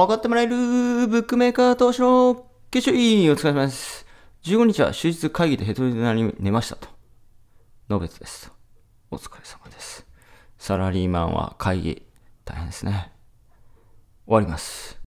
上がってもらえるブックメーカー投資の決勝委員お疲れ様です。15日は終日会議でヘトヘトなり寝ましたと。のべつです。お疲れ様です。サラリーマンは会議大変ですね。終わります。